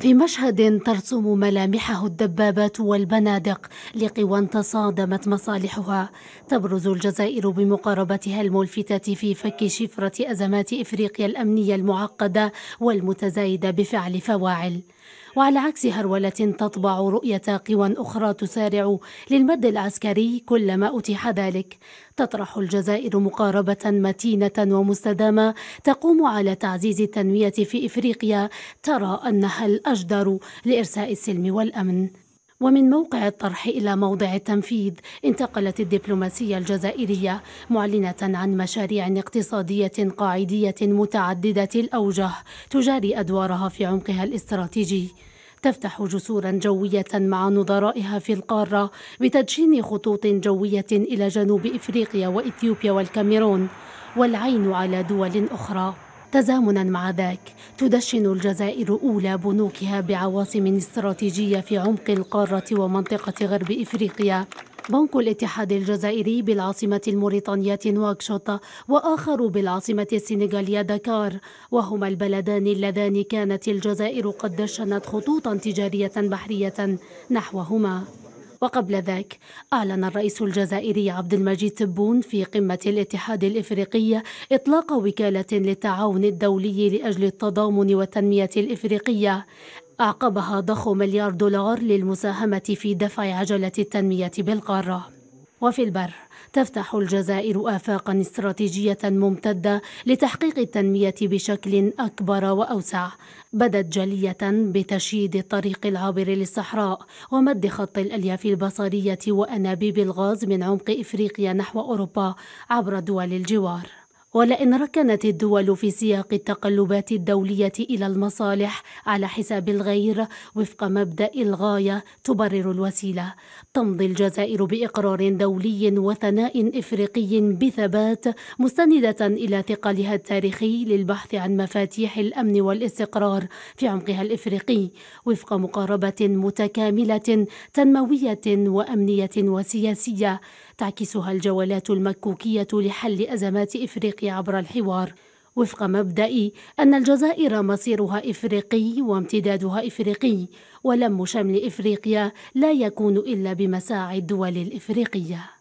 في مشهد ترسم ملامحه الدبابات والبنادق لقوى تصادمت مصالحها تبرز الجزائر بمقاربتها الملفتة في فك شفرة أزمات إفريقيا الأمنية المعقدة والمتزايدة بفعل فواعل وعلى عكس هرولة تطبع رؤية قوى أخرى تسارع للمد العسكري كلما أتيح ذلك تطرح الجزائر مقاربة متينة ومستدامة تقوم على تعزيز التنمية في إفريقيا ترى أنها الأجدر لإرساء السلم والأمن ومن موقع الطرح إلى موضع التنفيذ انتقلت الدبلوماسية الجزائرية معلنة عن مشاريع اقتصادية قاعدية متعددة الأوجه تجاري أدوارها في عمقها الاستراتيجي تفتح جسورا جوية مع نظرائها في القارة بتدشين خطوط جوية إلى جنوب إفريقيا وإثيوبيا والكاميرون والعين على دول أخرى تزامنا مع ذاك تدشن الجزائر أولى بنوكها بعواصم استراتيجية في عمق القارة ومنطقة غرب إفريقيا بنك الاتحاد الجزائري بالعاصمة الموريتانية نواكشوط وآخر بالعاصمة السنغالية دكار وهما البلدان اللذان كانت الجزائر قد دشنت خطوطا تجارية بحرية نحوهما وقبل ذاك أعلن الرئيس الجزائري عبد المجيد تبون في قمة الاتحاد الإفريقي إطلاق وكالة للتعاون الدولي لأجل التضامن والتنمية الإفريقية أعقبها ضخ مليار دولار للمساهمة في دفع عجلة التنمية بالقارة وفي البر تفتح الجزائر آفاقا استراتيجية ممتدة لتحقيق التنمية بشكل أكبر وأوسع بدت جلية بتشييد الطريق العابر للصحراء ومد خط الألياف البصرية وأنابيب الغاز من عمق إفريقيا نحو أوروبا عبر دول الجوار ولئن ركنت الدول في سياق التقلبات الدولية إلى المصالح على حساب الغير وفق مبدأ الغاية تبرر الوسيلة تمضي الجزائر بإقرار دولي وثناء إفريقي بثبات مستندة إلى ثقلها التاريخي للبحث عن مفاتيح الأمن والاستقرار في عمقها الإفريقي وفق مقاربة متكاملة تنموية وأمنية وسياسية تعكسها الجولات المكوكية لحل أزمات إفريقيا عبر الحوار وفق مبدأ أن الجزائر مصيرها إفريقي وامتدادها إفريقي ولم شمل إفريقيا لا يكون إلا بمساعي الدول الإفريقية